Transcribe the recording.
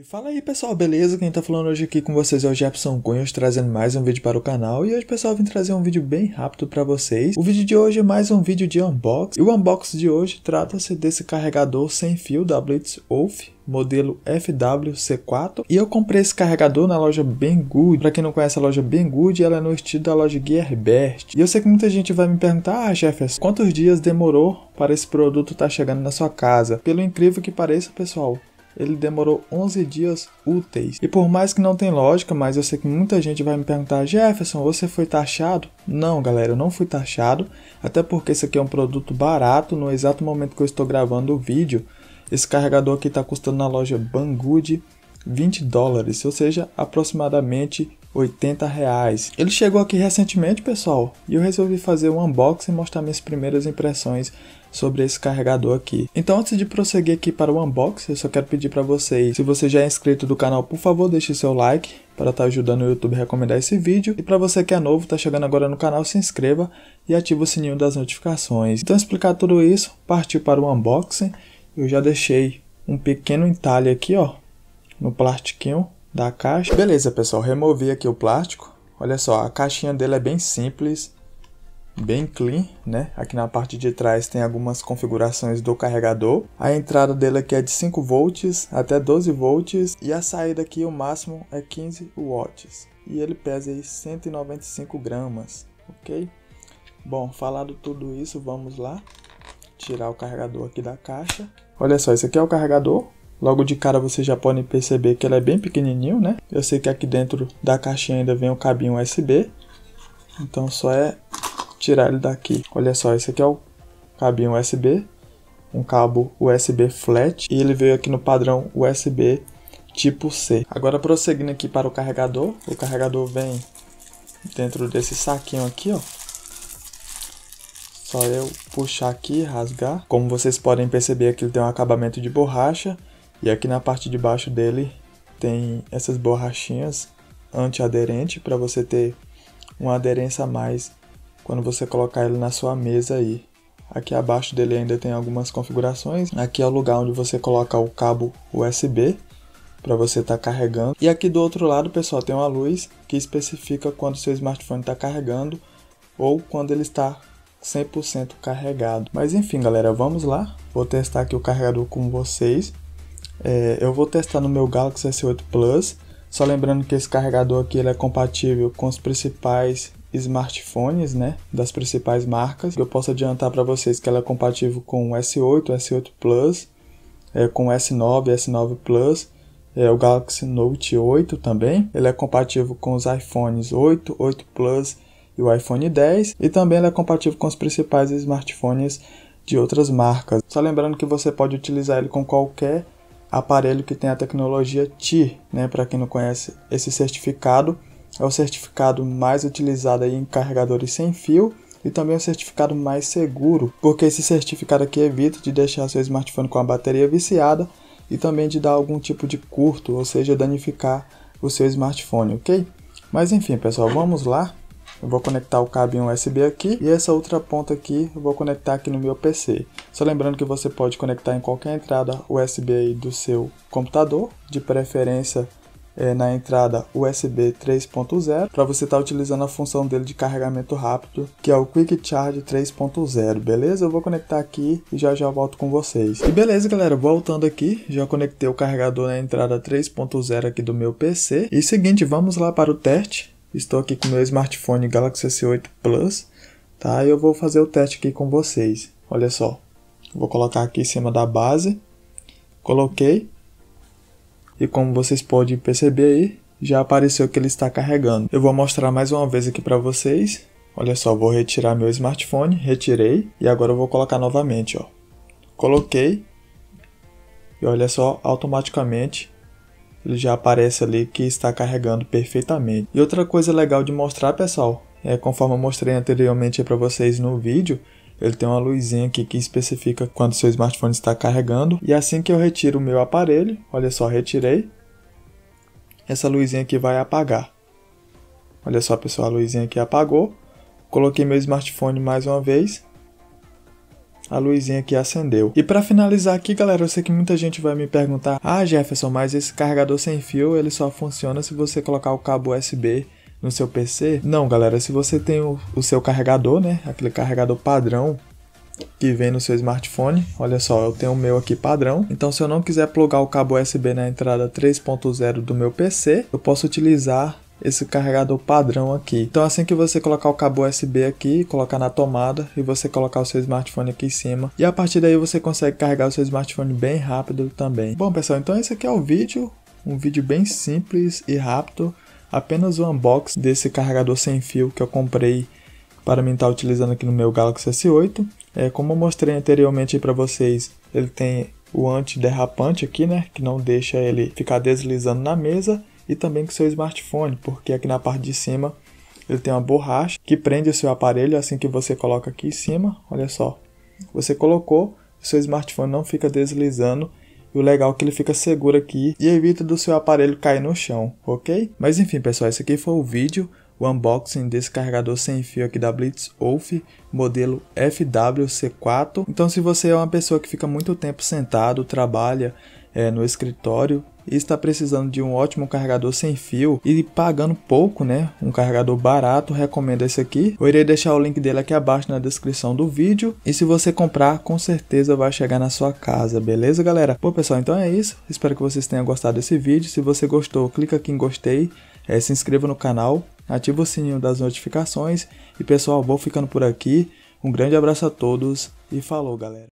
E fala aí pessoal, beleza? Quem tá falando hoje aqui com vocês é o Jepson Cunhos, trazendo mais um vídeo para o canal. E hoje pessoal, eu vim trazer um vídeo bem rápido para vocês. O vídeo de hoje é mais um vídeo de unboxing. E o unboxing de hoje trata-se desse carregador sem fio da Blitz Wolf modelo FWC4 e eu comprei esse carregador na loja Banggood. Para quem não conhece a loja Banggood, ela é no estilo da loja Gearbest. E eu sei que muita gente vai me perguntar: "Ah, Jefferson, quantos dias demorou para esse produto estar tá chegando na sua casa?". Pelo incrível que pareça, pessoal, ele demorou 11 dias úteis. E por mais que não tenha lógica, mas eu sei que muita gente vai me perguntar: Jefferson, você foi taxado? Não, galera, eu não fui taxado, até porque esse aqui é um produto barato. No exato momento que eu estou gravando o vídeo, esse carregador aqui está custando na loja Banggood 20 dólares, ou seja, aproximadamente 80 reais. Ele chegou aqui recentemente, pessoal, e eu resolvi fazer um unboxing e mostrar minhas primeiras impressões sobre esse carregador aqui. Então antes de prosseguir aqui para o unboxing, eu só quero pedir para vocês, se você já é inscrito do canal, por favor deixe seu like para estar tá ajudando o YouTube a recomendar esse vídeo. E para você que é novo, está chegando agora no canal, se inscreva e ative o sininho das notificações. Então explicar tudo isso, partiu para o unboxing. Eu já deixei um pequeno entalhe aqui, ó, no plastiquinho da caixa. Beleza, pessoal, removi aqui o plástico. Olha só, a caixinha dele é bem simples bem clean, né? Aqui na parte de trás tem algumas configurações do carregador. A entrada dele aqui é de 5 volts até 12 volts e a saída aqui o máximo é 15 watts. E ele pesa aí 195 gramas, ok? Bom, falado tudo isso, vamos lá tirar o carregador aqui da caixa. Olha só, esse aqui é o carregador. Logo de cara vocês já podem perceber que ele é bem pequenininho, né? Eu sei que aqui dentro da caixinha ainda vem o cabinho USB. Então só é tirar ele daqui. Olha só, esse aqui é o cabinho USB, um cabo USB flat e ele veio aqui no padrão USB tipo C. Agora prosseguindo aqui para o carregador, o carregador vem dentro desse saquinho aqui, ó. Só eu puxar aqui, rasgar. Como vocês podem perceber aqui ele tem um acabamento de borracha e aqui na parte de baixo dele tem essas borrachinhas antiaderente para você ter uma aderência a mais quando você colocar ele na sua mesa aí. Aqui abaixo dele ainda tem algumas configurações. Aqui é o lugar onde você coloca o cabo USB para você estar tá carregando. E aqui do outro lado, pessoal, tem uma luz que especifica quando seu smartphone está carregando ou quando ele está 100% carregado. Mas enfim, galera, vamos lá. Vou testar aqui o carregador com vocês. É, eu vou testar no meu Galaxy S8 Plus. Só lembrando que esse carregador aqui ele é compatível com os principais smartphones, né, das principais marcas. Eu posso adiantar para vocês que ela é compatível com o S8, S8 Plus, é, com o S9, S9 Plus, é, o Galaxy Note 8 também. Ele é compatível com os iPhones 8, 8 Plus e o iPhone 10 e também ela é compatível com os principais smartphones de outras marcas. Só lembrando que você pode utilizar ele com qualquer aparelho que tenha a tecnologia TIR, né? Para quem não conhece esse certificado, é o certificado mais utilizado em carregadores sem fio e também é o certificado mais seguro, porque esse certificado aqui evita de deixar seu smartphone com a bateria viciada e também de dar algum tipo de curto, ou seja, danificar o seu smartphone, ok? Mas enfim, pessoal, vamos lá. Eu vou conectar o cabinho USB aqui e essa outra ponta aqui eu vou conectar aqui no meu PC. Só lembrando que você pode conectar em qualquer entrada USB do seu computador, de preferência é, na entrada USB 3.0 para você estar tá utilizando a função dele de carregamento rápido, que é o Quick Charge 3.0, beleza? Eu vou conectar aqui e já já volto com vocês. E beleza, galera, voltando aqui, já conectei o carregador na entrada 3.0 aqui do meu PC. E seguinte, vamos lá para o teste. Estou aqui com meu smartphone Galaxy S8 Plus, tá? E eu vou fazer o teste aqui com vocês. Olha só. Vou colocar aqui em cima da base. Coloquei. E como vocês podem perceber aí, já apareceu que ele está carregando. Eu vou mostrar mais uma vez aqui para vocês. Olha só, vou retirar meu smartphone, retirei e agora eu vou colocar novamente, ó. Coloquei e olha só, automaticamente ele já aparece ali que está carregando perfeitamente. E outra coisa legal de mostrar, pessoal, é conforme eu mostrei anteriormente para vocês no vídeo, ele tem uma luzinha aqui que especifica quando seu smartphone está carregando. E assim que eu retiro o meu aparelho, olha só, retirei. Essa luzinha aqui vai apagar. Olha só, pessoal, a luzinha aqui apagou. Coloquei meu smartphone mais uma vez. A luzinha aqui acendeu. E para finalizar aqui, galera, eu sei que muita gente vai me perguntar: "Ah, Jefferson, mas esse carregador sem fio, ele só funciona se você colocar o cabo USB no seu PC. Não, galera, se você tem o, o seu carregador, né? Aquele carregador padrão que vem no seu smartphone. Olha só, eu tenho o meu aqui padrão. Então, se eu não quiser plugar o cabo USB na entrada 3.0 do meu PC, eu posso utilizar esse carregador padrão aqui. Então assim que você colocar o cabo USB aqui, colocar na tomada e você colocar o seu smartphone aqui em cima. E a partir daí você consegue carregar o seu smartphone bem rápido também. Bom pessoal, então esse aqui é o vídeo. Um vídeo bem simples e rápido apenas o unboxing desse carregador sem fio que eu comprei para mim estar tá utilizando aqui no meu Galaxy S8. É, como eu mostrei anteriormente para vocês, ele tem o antiderrapante aqui, né, que não deixa ele ficar deslizando na mesa e também com seu smartphone, porque aqui na parte de cima ele tem uma borracha que prende o seu aparelho assim que você coloca aqui em cima, olha só. Você colocou, seu smartphone não fica deslizando e o legal é que ele fica seguro aqui e evita do seu aparelho cair no chão, ok? Mas enfim, pessoal, esse aqui foi o vídeo o unboxing desse carregador sem fio aqui da Blitz Wolf, modelo FWC4. Então se você é uma pessoa que fica muito tempo sentado, trabalha é, no escritório e está precisando de um ótimo carregador sem fio e pagando pouco, né? Um carregador barato, recomendo esse aqui. Eu irei deixar o link dele aqui abaixo na descrição do vídeo. E se você comprar, com certeza vai chegar na sua casa, beleza, galera? Bom, pessoal, então é isso. Espero que vocês tenham gostado desse vídeo. Se você gostou, clica aqui em gostei, é, se inscreva no canal, ativa o sininho das notificações. E pessoal, vou ficando por aqui. Um grande abraço a todos e falou, galera.